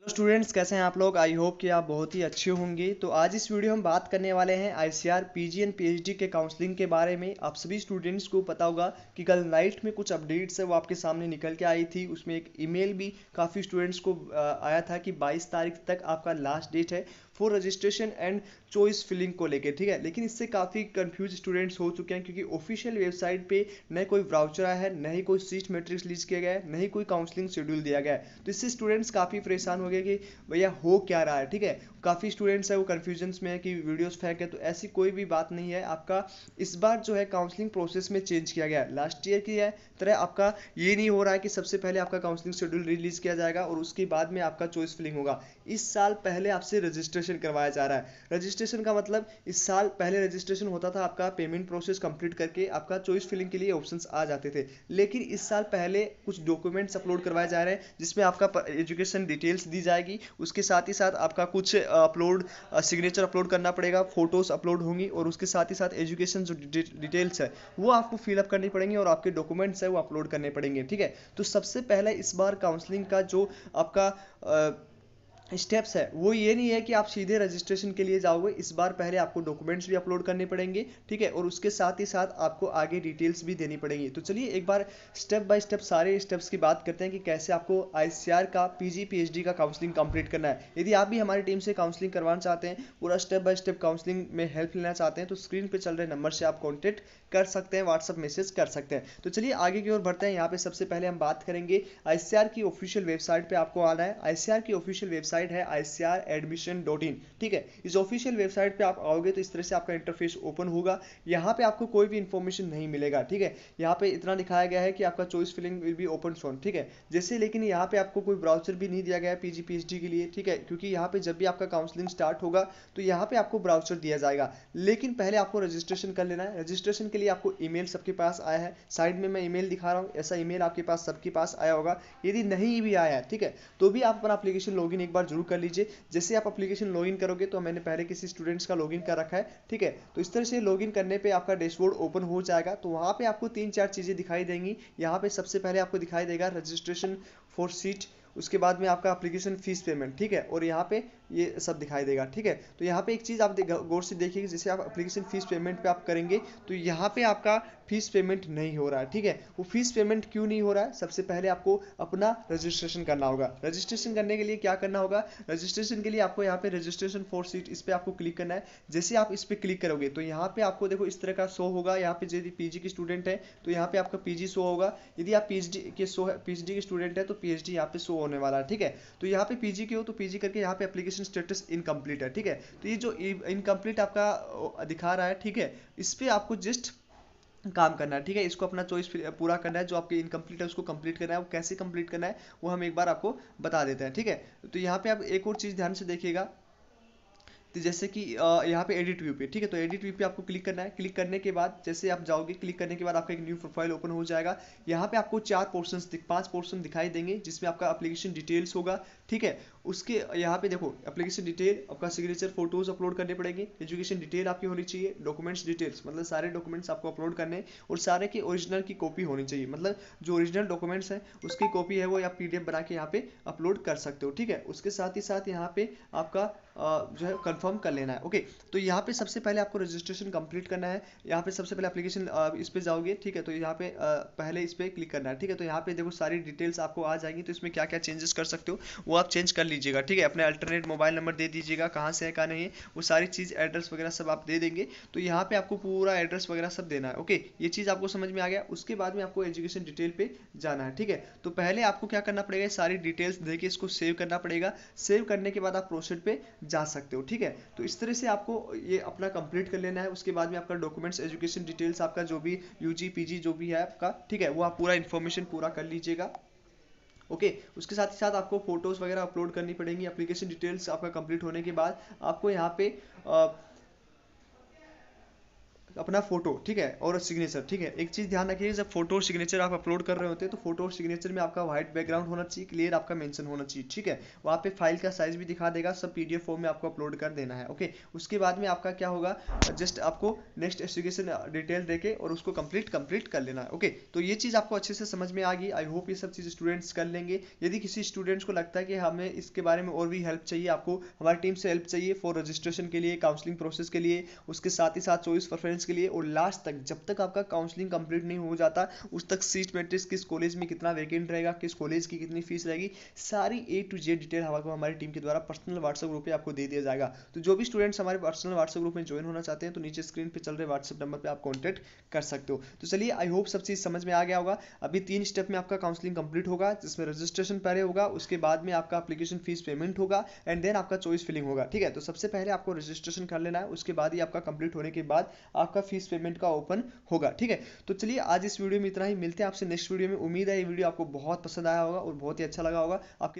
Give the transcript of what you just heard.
hello students कैसे हैं आप लोग आई होप कि आप बहुत ही अच्छे होंगे तो आज इस वीडियो हम बात करने वाले हैं I C R P G and P के काउंसलिंग के बारे में आप सभी स्टूडेंट्स को पता होगा कि कल नाइट में कुछ अपडेट्स है वो आपके सामने निकल के आई थी उसमें एक ईमेल भी काफ़ी स्टूडेंट्स को आया था कि बाईस तारीख तक आपका लास्ट डेट है for registration and choice filling को लेकर ठीक है लेकिन इससे काफ़ी कंफ्यूज स्टूडेंट्स हो चुके हैं क्योंकि ऑफिशियल वेबसाइट पे न कोई ब्राउचर आया है न ही कोई सीट मेट्रिक्स लीज किया गया है न ही कोई काउंसलिंग शेड्यूल दिया गया है तो इससे स्टूडेंट्स काफ़ी परेशान हो गए कि भैया हो क्या रहा है ठीक है काफ़ी स्टूडेंट्स हैं वो कन्फ्यूजन्स में है कि वीडियोस फेंक है तो ऐसी कोई भी बात नहीं है आपका इस बार जो है काउंसलिंग प्रोसेस में चेंज किया गया है लास्ट ईयर की है तरह आपका ये नहीं हो रहा है कि सबसे पहले आपका काउंसलिंग शेड्यूल रिलीज किया जाएगा और उसके बाद में आपका चॉइस फिलिंग होगा इस साल पहले आपसे रजिस्ट्रेशन करवाया जा रहा है रजिस्ट्रेशन का मतलब इस साल पहले रजिस्ट्रेशन होता था आपका पेमेंट प्रोसेस कंप्लीट करके आपका चॉइस फिलिंग के लिए ऑप्शन आ जाते थे लेकिन इस साल पहले कुछ डॉक्यूमेंट्स अपलोड करवाए जा रहे हैं जिसमें आपका एजुकेशन डिटेल्स दी जाएगी उसके साथ ही साथ आपका कुछ अपलोड सिग्नेचर अपलोड करना पड़ेगा फोटोज़ अपलोड होंगी और उसके साथ ही साथ एजुकेशन जो डिटेल्स है वो आपको फिलअप करनी पड़ेंगी और आपके डॉक्यूमेंट्स है वो अपलोड करने पड़ेंगे ठीक है तो सबसे पहले इस बार काउंसलिंग का जो आपका uh, स्टेप्स है वो ये नहीं है कि आप सीधे रजिस्ट्रेशन के लिए जाओगे इस बार पहले आपको डॉक्यूमेंट्स भी अपलोड करने पड़ेंगे ठीक है और उसके साथ ही साथ आपको आगे डिटेल्स भी देनी पड़ेंगी तो चलिए एक बार स्टेप बाय स्टेप सारे स्टेप्स की बात करते हैं कि कैसे आपको आई का पी जी का काउंसलिंग कंप्लीट करना है यदि आप भी हमारी टीम से काउंसलिंग करवाना चाहते हैं पूरा स्टेप बाय स्टेप काउंसलिंग में हेल्प लेना चाहते हैं तो स्क्रीन पर चल रहे नंबर से आप कॉन्टेक्ट कर सकते हैं व्हाट्सअप मैसेज कर सकते हैं तो चलिए आगे की ओर बढ़ते हैं यहाँ पे सबसे पहले हम बात करेंगे आई की ऑफिशियल वेबसाइट पर आपको आना है आई की ऑफिशियल वेबसाइट वेबसाइट है आईसीआर एडमिशन डॉट इन ठीक है इस ऑफिशियल वेबसाइट पे आप आओगे तो इस तरह से आपका इंटरफेस ओपन होगा यहाँ पे आपको कोई भी इंफॉर्मेशन नहीं मिलेगा ठीक है यहाँ पे इतना दिखाया गया है कि आपका choice filling will be open soon ठीक है जैसे लेकिन यहाँ पे आपको कोई ब्राउचर भी नहीं दिया गया है पीजी पीएचडी के लिए ठीक है क्योंकि यहाँ पे जब भी आपका काउंसलिंग स्टार्ट होगा तो यहाँ पे आपको ब्राउचर दिया जाएगा लेकिन पहले आपको रजिस्ट्रेशन कर लेना है रजिस्ट्रेशन के लिए आपको ई सबके पास आया है साइड में मैं ई दिखा रहा हूँ ऐसा ई आपके पास सबके पास आया होगा यदि नहीं भी आया है ठीक है तो भी आप अपना एप्लीकेशन लॉग एक बार जरूर कर लीजिए जैसे आप अपलीकेशन लॉगिन करोगे तो मैंने पहले किसी स्टूडेंट्स का लॉगिन कर रखा है ठीक है तो इस तरह से लॉगिन करने पर आपका डैशबोर्ड ओपन हो जाएगा तो वहाँ पर आपको तीन चार चीज़ें दिखाई देंगी यहाँ पर सबसे पहले आपको दिखाई देगा रजिस्ट्रेशन फॉर सीट उसके बाद में आपका अप्लीकेशन फीस पेमेंट ठीक है और यहाँ पे ये सब दिखाई देगा ठीक है तो यहाँ पे एक चीज़ आप गौर से देखिए जैसे आप अप्लीकेशन फीस पेमेंट पे आप करेंगे तो यहाँ पे आपका फीस पेमेंट नहीं हो रहा है ठीक है वो फीस पेमेंट क्यों नहीं हो रहा है सबसे पहले आपको अपना रजिस्ट्रेशन करना होगा रजिस्ट्रेशन करने के लिए क्या करना होगा रजिस्ट्रेशन के लिए आपको यहाँ पे रजिस्ट्रेशन फॉर सीट इस पर आपको क्लिक करना है जैसे आप इस पर क्लिक करोगे तो यहाँ पे आपको देखो इस तरह का शो होगा यहाँ पे यदि पीजी के स्टूडेंट है तो यहाँ पे आपका पीजी शो होगा यदि आप पी के शो है पी के स्टूडेंट है तो पीएचडी यहाँ पे शो होने वाला है ठीक है तो यहाँ पे पीजी के हो तो पीजी करके यहाँ पे अप्लीकेशन रजिस्ट्रेशन स्टेटस इनकम्प्लीट है ठीक है तो ये जो इनकम्प्लीट आपका दिखा रहा है ठीक है इस पर आपको जस्ट काम करना है ठीक है इसको अपना चॉइस पूरा करना है जो आपके इनकम्प्लीट है उसको कंप्लीट करना है वो कैसे कंप्लीट करना है वो हम एक बार आपको बता देते हैं ठीक है तो यहाँ पे आप एक और चीज़ ध्यान से देखिएगा तो जैसे कि यहाँ पे एडिट व्यू पे ठीक है तो एडिट व्यू पे आपको क्लिक करना है क्लिक करने के बाद जैसे आप जाओगे क्लिक करने के बाद आपका एक न्यू प्रोफाइल ओपन हो जाएगा यहाँ पे आपको चार पोर्शन पांच पोर्शन दिखाई देंगे जिसमें आपका एप्लीकेशन डिटेल्स होगा ठीक है उसके यहाँ पे देखो एप्लीकेशन डिटेल आपका सिग्नेचर फोटोज अपलोड करने पड़ेंगे एजुकेशन डिटेल आपकी होनी चाहिए डॉक्यूमेंट्स डिटेल्स मतलब सारे डॉक्यूमेंट्स आपको अपलोड करने और सारे की ओरिजिनल की कॉपी होनी चाहिए मतलब जो ओरिजिनल डॉक्यूमेंट्स हैं उसकी कॉपी है वो आप पी बना के यहाँ पे अपलोड कर सकते हो ठीक है उसके साथ ही साथ यहाँ पे आपका जो है कंफर्म कर लेना है ओके तो यहाँ पे सबसे पहले आपको रजिस्ट्रेशन कंप्लीट करना है यहाँ पे सबसे पहले एप्लीकेशन इस पर जाओगे ठीक है तो यहाँ पे पहले इस पर क्लिक करना है ठीक है तो यहाँ पे देखो सारी डिटेल्स आपको आ जाएंगी तो इसमें क्या क्या चेंजेस कर सकते हो वो आप चेंज कर लीजिएगा ठीक है अपने अल्टरनेट मोबाइल नंबर दे दीजिएगा कहाँ से है कहाँ नहीं है वो सारी चीज़ एड्रेस वगैरह सब आप दे देंगे तो यहाँ पर आपको पूरा एड्रेस वगैरह सब देना है ओके ये चीज़ आपको समझ में आ गया उसके बाद में आपको एजुकेशन डिटेल पर जाना है ठीक है तो पहले आपको क्या करना पड़ेगा सारी डिटेल्स दे इसको सेव करना पड़ेगा सेव करने के बाद आप प्रोसेड पे जा सकते हो ठीक है है तो इस तरह से आपको ये अपना कंप्लीट कर लेना है उसके बाद में आपका डॉक्यूमेंट्स एजुकेशन डिटेल्स आपका जो भी यू जी जो भी है आपका ठीक है वो आप पूरा इन्फॉर्मेशन पूरा कर लीजिएगा ओके okay, उसके साथ ही साथ आपको फोटोज़ वगैरह अपलोड करनी पड़ेंगी एप्लीकेशन डिटेल्स आपका कंप्लीट होने के बाद आपको यहाँ पे आ, अपना फोटो ठीक है और सिग्नेचर ठीक है एक चीज़ ध्यान रखिए जब फोटो और सिग्नेचर आप अपलोड कर रहे होते हैं तो फोटो और सिग्नेचर में आपका व्हाइट बैकग्राउंड होना चाहिए क्लियर आपका मेंशन होना चाहिए ठीक है वहाँ पे फाइल का साइज भी दिखा देगा सब पीडीएफ फॉर्म में आपको अपलोड कर देना है ओके उसके बाद में आपका क्या होगा जस्ट आपको नेक्स्ट एप्लीकेशन डिटेल देके और उसको कंप्लीट कंप्लीट कर लेना है ओके तो ये चीज़ आपको अच्छे से समझ में आ गई आई होप ये सब चीज़ स्टूडेंट्स कर लेंगे यदि किसी स्टूडेंट्स को लगता है कि हमें इसके बारे में और भी हेल्प चाहिए आपको हमारी टीम से हेल्प चाहिए फॉर रजिस्ट्रेशन के लिए काउंसलिंग प्रोसेस के लिए उसके साथ ही साथ चॉइस परफेंस मैट्रिक्स के लिए और लास्ट तक जब तक आपका काउंसलिंग कंप्लीट नहीं हो जाता उस तक सीट मैट्रिक्स किस कॉलेज में कितना वैकेंट रहेगा किस कॉलेज की कितनी फीस रहेगी सारी ए टू जेड डिटेल हमारे हमारी टीम के द्वारा पर्सनल व्हाट्सएप ग्रुप पर आपको दे दिया जाएगा तो जो भी स्टूडेंट्स हमारे पर्सनल व्हाट्सएप ग्रुप में ज्वाइन होना चाहते हैं तो नीचे स्क्रीन पर चल रहे व्हाट्सएप नंबर पर आप कॉन्टैक्ट कर सकते हो तो चलिए आई होप सब चीज़ समझ में आ गया होगा अभी तीन स्टेप में आपका काउंसलिंग कंप्लीट होगा जिसमें रजिस्ट्रेशन पहले होगा उसके बाद में आपका अपलीकेशन फीस पेमेंट होगा एंड देन आपका चॉइस फिलिंग होगा ठीक है तो सबसे पहले आपको रजिस्ट्रेशन कर लेना है उसके बाद ही आपका कंप्लीट होने के बाद आप आपका फीस पेमेंट का ओपन होगा ठीक है तो चलिए आज इस वीडियो में इतना ही मिलते हैं आपसे नेक्स्ट वीडियो में उम्मीद है ये वीडियो आपको बहुत पसंद आया होगा और बहुत ही अच्छा लगा होगा आपके